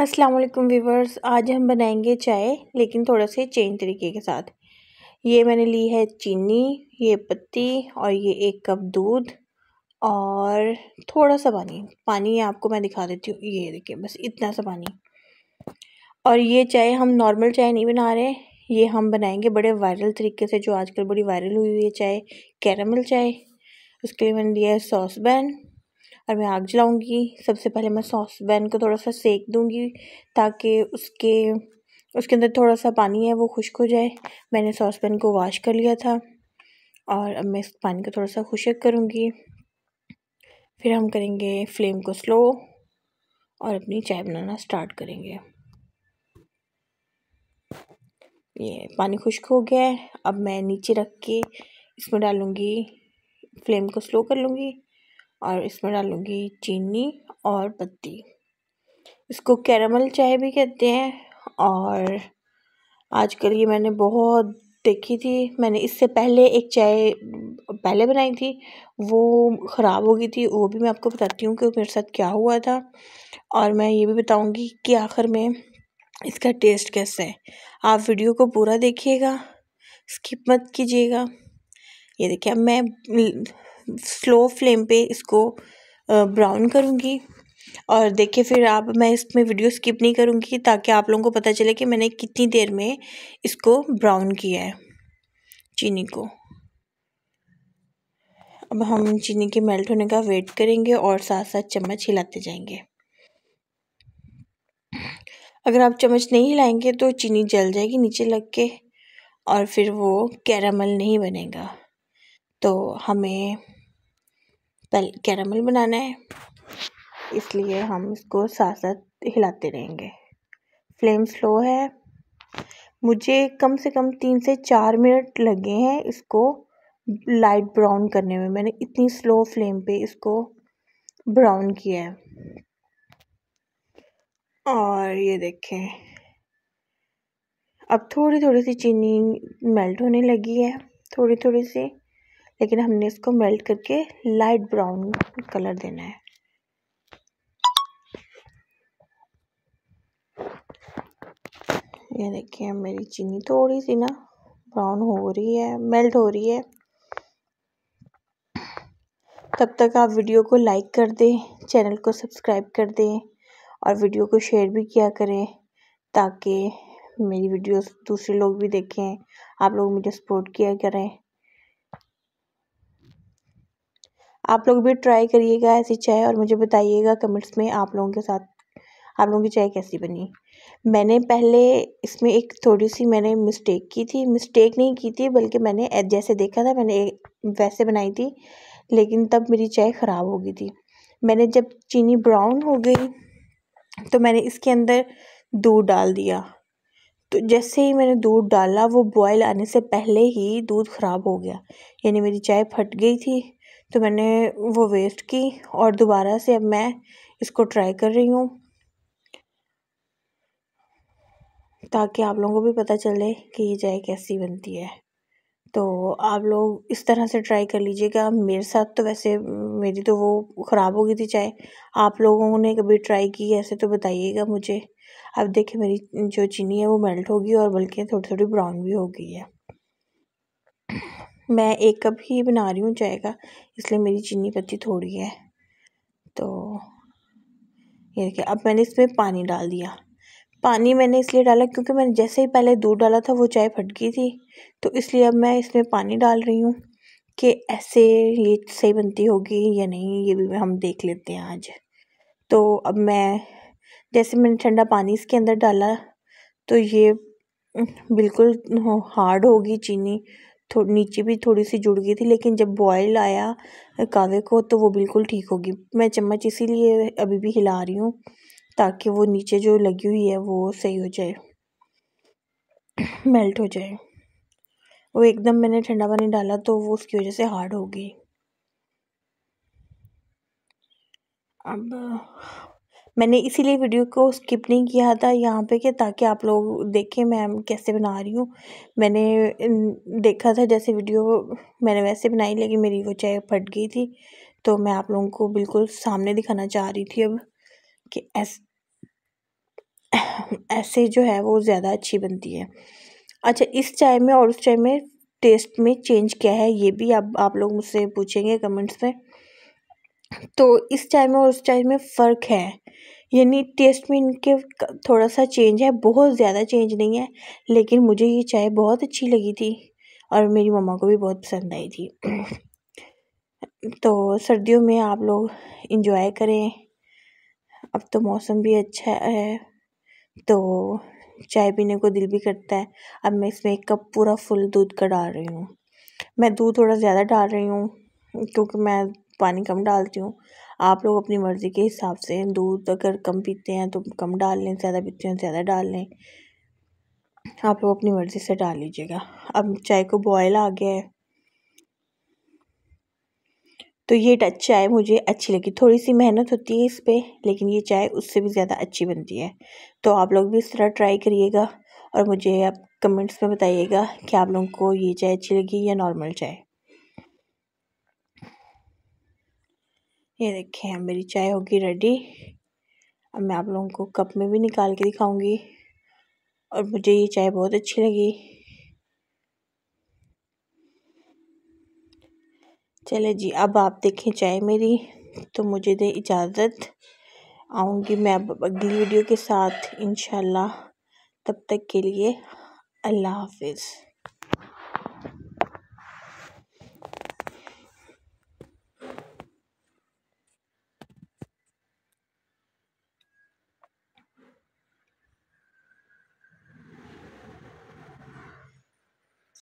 अस्सलाम वालेकुम व्यूवर्स आज हम बनाएंगे चाय लेकिन थोड़ा से चेंज तरीके के साथ ये मैंने ली है चीनी ये पत्ती और ये एक कप दूध और थोड़ा सा पानी पानी आपको मैं दिखा देती हूँ ये देखिए बस इतना सा पानी और ये चाय हम नॉर्मल चाय नहीं बना रहे ये हम बनाएंगे बड़े वायरल तरीके से जो आजकल बड़ी वायरल हुई हुई है चाय कैरामल चाय उसके लिए मैंने लिया है सॉस बैन और मैं आग जलाऊंगी सबसे पहले मैं सॉस पैन को थोड़ा सा सेक दूंगी ताकि उसके उसके अंदर थोड़ा सा पानी है वो खुश्क हो जाए मैंने सॉस पैन को वाश कर लिया था और अब मैं इस पानी को थोड़ा सा खुशक करूँगी फिर हम करेंगे फ्लेम को स्लो और अपनी चाय बनाना स्टार्ट करेंगे ये पानी खुश्क हो गया है अब मैं नीचे रख के इसमें डालूँगी फ्लेम को स्लो कर लूँगी और इसमें डालूँगी चीनी और पत्ती इसको कैरमल चाय भी कहते हैं और आजकल ये मैंने बहुत देखी थी मैंने इससे पहले एक चाय पहले बनाई थी वो ख़राब हो गई थी वो भी मैं आपको बताती हूँ कि मेरे साथ क्या हुआ था और मैं ये भी बताऊँगी कि आखिर में इसका टेस्ट कैसा है आप वीडियो को पूरा देखिएगा स्किप मत कीजिएगा ये देखिए अब मैं स्लो फ्लेम पे इसको ब्राउन करूँगी और देखिए फिर आप मैं इसमें वीडियो स्किप नहीं करूँगी ताकि आप लोगों को पता चले कि मैंने कितनी देर में इसको ब्राउन किया है चीनी को अब हम चीनी के मेल्ट होने का वेट करेंगे और साथ साथ चम्मच हिलाते जाएंगे अगर आप चम्मच नहीं हिलाएंगे तो चीनी जल जाएगी नीचे लग के और फिर वो कैरामल नहीं बनेगा तो हमें पहले कैरामल बनाना है इसलिए हम इसको साथ साथ हिलाते रहेंगे फ्लेम स्लो है मुझे कम से कम तीन से चार मिनट लगे हैं इसको लाइट ब्राउन करने में मैंने इतनी स्लो फ्लेम पे इसको ब्राउन किया है और ये देखें अब थोड़ी थोड़ी सी चीनी मेल्ट होने लगी है थोड़ी थोड़ी सी लेकिन हमने इसको मेल्ट करके लाइट ब्राउन कलर देना है ये देखिए मेरी चीनी थोड़ी सी ना ब्राउन हो रही है मेल्ट हो रही है तब तक आप वीडियो को लाइक कर दें चैनल को सब्सक्राइब कर दें और वीडियो को शेयर भी किया करें ताकि मेरी वीडियोस दूसरे लोग भी देखें आप लोग मुझे सपोर्ट किया करें आप लोग भी ट्राई करिएगा ऐसी चाय और मुझे बताइएगा कमेंट्स में आप लोगों के साथ आप लोगों की चाय कैसी बनी मैंने पहले इसमें एक थोड़ी सी मैंने मिस्टेक की थी मिस्टेक नहीं की थी बल्कि मैंने जैसे देखा था मैंने वैसे बनाई थी लेकिन तब मेरी चाय ख़राब हो गई थी मैंने जब चीनी ब्राउन हो गई तो मैंने इसके अंदर दूध डाल दिया तो जैसे ही मैंने दूध डाला वो बॉयल आने से पहले ही दूध ख़राब हो गया यानी मेरी चाय फट गई थी तो मैंने वो वेस्ट की और दोबारा से अब मैं इसको ट्राई कर रही हूँ ताकि आप लोगों को भी पता चले कि ये चाय कैसी बनती है तो आप लोग इस तरह से ट्राई कर लीजिएगा मेरे साथ तो वैसे मेरी तो वो ख़राब हो गई थी चाय आप लोगों ने कभी ट्राई की ऐसे तो बताइएगा मुझे अब देखिए मेरी जो चीनी है वो मेल्ट होगी और बल्कि थोड़ी थोड़ी ब्राउन भी हो गई है मैं एक कप ही बना रही हूँ चाय का इसलिए मेरी चीनी पत्ती थोड़ी है तो ये देखिए अब मैंने इसमें पानी डाल दिया पानी मैंने इसलिए डाला क्योंकि मैंने जैसे ही पहले दूध डाला था वो चाय फट गई थी तो इसलिए अब मैं इसमें पानी डाल रही हूँ कि ऐसे ये सही बनती होगी या नहीं ये भी हम देख लेते हैं आज तो अब मैं जैसे मैंने ठंडा पानी इसके अंदर डाला तो ये बिल्कुल हार्ड होगी चीनी नीचे भी थोड़ी सी जुड़ गई थी लेकिन जब बॉयल आया कावे को तो वो बिल्कुल ठीक होगी मैं चम्मच इसीलिए अभी भी हिला रही हूँ ताकि वो नीचे जो लगी हुई है वो सही हो जाए मेल्ट हो जाए वो एकदम मैंने ठंडा पानी डाला तो वो उसकी वजह से हार्ड हो गई अब मैंने इसीलिए वीडियो को स्किप नहीं किया था यहाँ पे कि ताकि आप लोग देखें मैम कैसे बना रही हूँ मैंने देखा था जैसे वीडियो मैंने वैसे बनाई लेकिन मेरी वो चाय फट गई थी तो मैं आप लोगों को बिल्कुल सामने दिखाना चाह रही थी अब कि ऐस ऐसे जो है वो ज़्यादा अच्छी बनती है अच्छा इस चाय में और उस चाय में टेस्ट में चेंज क्या है ये भी आप आप लोग मुझसे पूछेंगे कमेंट्स में तो इस चाय में और उस चाय में फ़र्क है यानी टेस्ट में इनके थोड़ा सा चेंज है बहुत ज़्यादा चेंज नहीं है लेकिन मुझे ये चाय बहुत अच्छी लगी थी और मेरी मम्मा को भी बहुत पसंद आई थी तो सर्दियों में आप लोग इंजॉय करें अब तो मौसम भी अच्छा है तो चाय पीने को दिल भी करता है अब मैं इसमें एक कप पूरा फुल दूध का डाल रही हूँ मैं दूध थोड़ा ज़्यादा डाल रही हूँ क्योंकि मैं पानी कम डालती हूँ आप लोग अपनी मर्ज़ी के हिसाब से दूध अगर कम पीते हैं तो कम डाल लें ज़्यादा पीते हैं तो ज़्यादा डाल लें आप लोग अपनी मर्ज़ी से डाल लीजिएगा अब चाय को बॉयल आ गया है तो ये टच चाय मुझे अच्छी लगी थोड़ी सी मेहनत होती है इस पर लेकिन ये चाय उससे भी ज़्यादा अच्छी बनती है तो आप लोग भी इस तरह ट्राई करिएगा और मुझे आप कमेंट्स में बताइएगा कि आप लोगों को ये चाय अच्छी लगी या नॉर्मल चाय ये देखिए मेरी चाय होगी रेडी अब मैं आप लोगों को कप में भी निकाल के दिखाऊंगी और मुझे ये चाय बहुत अच्छी लगी चले जी अब आप देखें चाय मेरी तो मुझे दे इजाज़त आऊँगी मैं अब अगली वीडियो के साथ इन तब तक के लिए अल्लाह हाफिज़